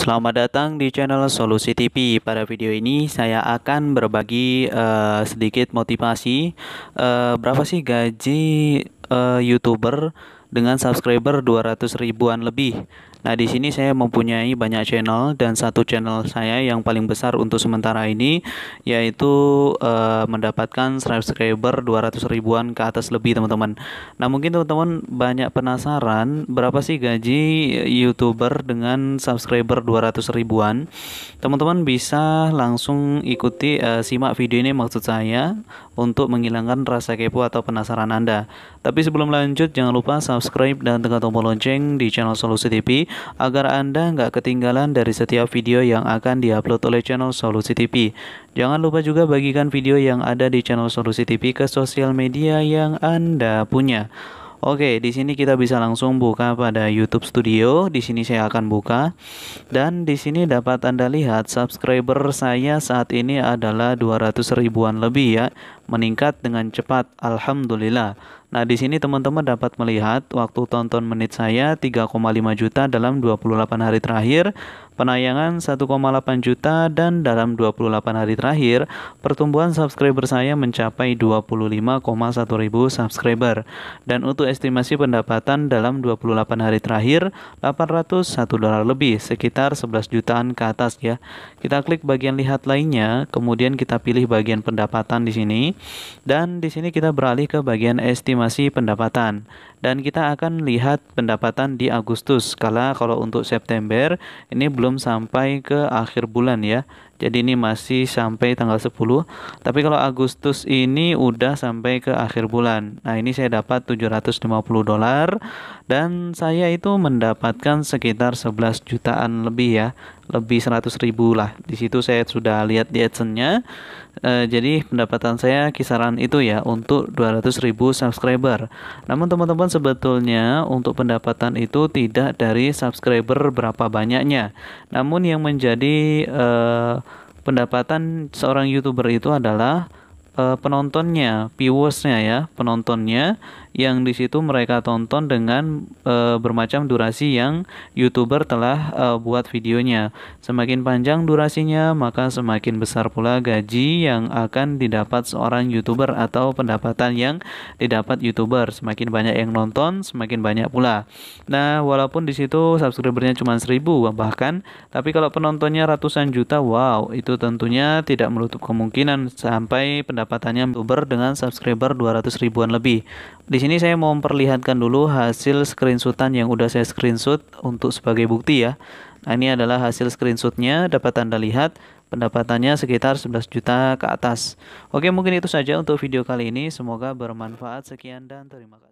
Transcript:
Selamat datang di channel Solusi TV. Pada video ini saya akan berbagi uh, sedikit motivasi uh, berapa sih gaji uh, YouTuber dengan subscriber 200 ribuan lebih. Nah, di sini saya mempunyai banyak channel dan satu channel saya yang paling besar untuk sementara ini yaitu uh, mendapatkan subscriber 200 ribuan ke atas lebih, teman-teman. Nah, mungkin teman-teman banyak penasaran berapa sih gaji YouTuber dengan subscriber 200 ribuan? Teman-teman bisa langsung ikuti uh, simak video ini maksud saya untuk menghilangkan rasa kepo atau penasaran Anda. Tapi sebelum lanjut jangan lupa subscribe dan tekan tombol lonceng di channel Solusi TV agar Anda nggak ketinggalan dari setiap video yang akan diupload oleh channel Solusi TV. Jangan lupa juga bagikan video yang ada di channel Solusi TV ke sosial media yang Anda punya. Oke, di sini kita bisa langsung buka pada YouTube Studio. Di sini saya akan buka dan di sini dapat Anda lihat subscriber saya saat ini adalah 200 ribuan lebih ya meningkat dengan cepat. Alhamdulillah. Nah, di sini teman-teman dapat melihat waktu tonton menit saya 3,5 juta dalam 28 hari terakhir, penayangan 1,8 juta dan dalam 28 hari terakhir, pertumbuhan subscriber saya mencapai 25,1 ribu subscriber. Dan untuk estimasi pendapatan dalam 28 hari terakhir, 801 dolar lebih, sekitar 11 jutaan ke atas ya. Kita klik bagian lihat lainnya, kemudian kita pilih bagian pendapatan di sini. Dan di sini kita beralih ke bagian estimasi pendapatan. Dan kita akan lihat pendapatan di Agustus. Kala kalau untuk September ini belum sampai ke akhir bulan ya. Jadi ini masih sampai tanggal 10. Tapi kalau Agustus ini udah sampai ke akhir bulan. Nah, ini saya dapat 750 dolar dan saya itu mendapatkan sekitar 11 jutaan lebih ya. Lebih 100 ribu lah. Di situ saya sudah lihat di AdSense-nya. E, jadi pendapatan saya kisaran itu ya untuk 200 ribu subscriber. Namun teman-teman sebetulnya untuk pendapatan itu tidak dari subscriber berapa banyaknya. Namun yang menjadi e, pendapatan seorang youtuber itu adalah uh, penontonnya, viewersnya ya, penontonnya yang di situ mereka tonton dengan e, bermacam durasi yang youtuber telah e, buat videonya. Semakin panjang durasinya, maka semakin besar pula gaji yang akan didapat seorang youtuber atau pendapatan yang didapat youtuber. Semakin banyak yang nonton, semakin banyak pula. Nah, walaupun di situ subscribernya cuma seribu bahkan, tapi kalau penontonnya ratusan juta, wow, itu tentunya tidak menutup kemungkinan sampai pendapatannya youtuber dengan subscriber 200 ribuan lebih. Di sini saya mau memperlihatkan dulu hasil screenshotan yang udah saya screenshot untuk sebagai bukti ya. Nah, ini adalah hasil screenshotnya, dapat Anda lihat pendapatannya sekitar 11 juta ke atas. Oke, mungkin itu saja untuk video kali ini. Semoga bermanfaat. Sekian dan terima kasih.